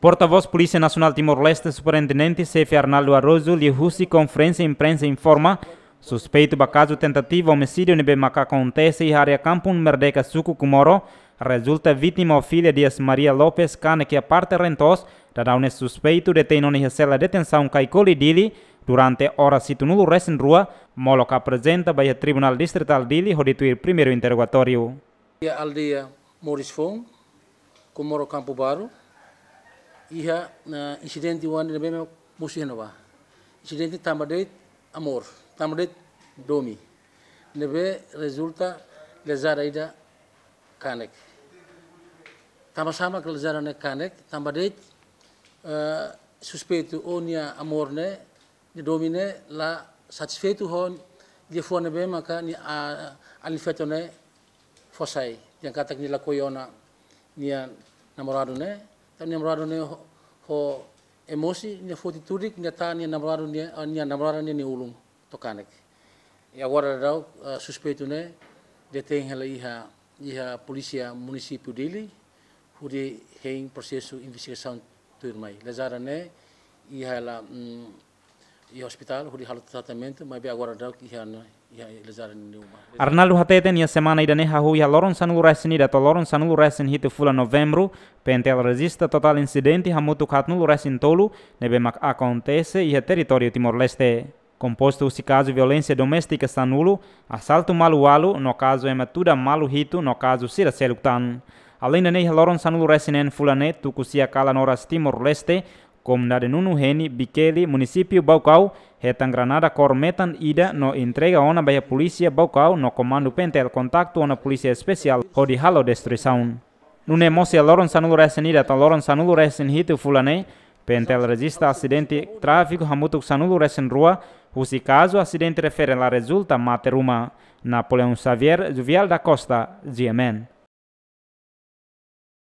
Porta-voz Polícia Nacional Timor-Leste, Superintendente CF Arnaldo Arrozo, Lihusi Conferência Imprensa informa suspeito do caso tentativa homicídio nebe maca acontece em área campo merdeca suco kumoro resulta vítima o filha de Maria Lopes Cane que a é parte rentos da um é suspeito detém onde recela detenção caicoli dili durante hora situ nulo res rua molo que apresenta o tribunal distrital dili rodituir primeiro interrogatório. Aldeia dia Komoro kampu Baru iha na di wan na me musi na ba tamba tamadet amor tamadet domi nebe resulta lezara ida kanek tamba sama ke lezara ne kanek tamadet uh, eh, suspeitu onia amor ne ne domi ne la satisfetu hon dia fuane bema ka ni a alifetone fosai yang katak ni an namorarune tam namorarune ho emosi ni foti tudik ni ta ni namorarune ni namorarune ni ulung tokanek ya wara dau suspeito ne detém ela iha iha polícia dili, dele onde tem investigasi investigação turmai lazarane iha ela mm, Arnaldo Hateten ia semana ne hahu ia ya loron Sanu Resni da to loron sanulu resin hitu fula novembro pentel resista total incidente hamutu katnu resin tolu nebe mak acontece ia território Timor-Leste. Composto se caso violência doméstica asalto assalto malualo, no caso tuda malu hitu no caso sira seluktan. Além da nei loron sanulu resinen fulane kusia kala noras Timor-Leste, Comunidade Nuno Reni, Bikeli, Município Baucau, Retangranada Cormetan Ida no entrega ona baia polícia Baucau no comando Pentel contacto ona polícia especial Rodi Halo Destruição. Nune mosia loron sanulu resenida ta loron sanulu resen hitu fulane, Pentel registra acidente tráfico hamutuk sanulu resen rua, husi caso acidente refere la resulta materuma. Napoleão Xavier, Juvial da Costa, GMN.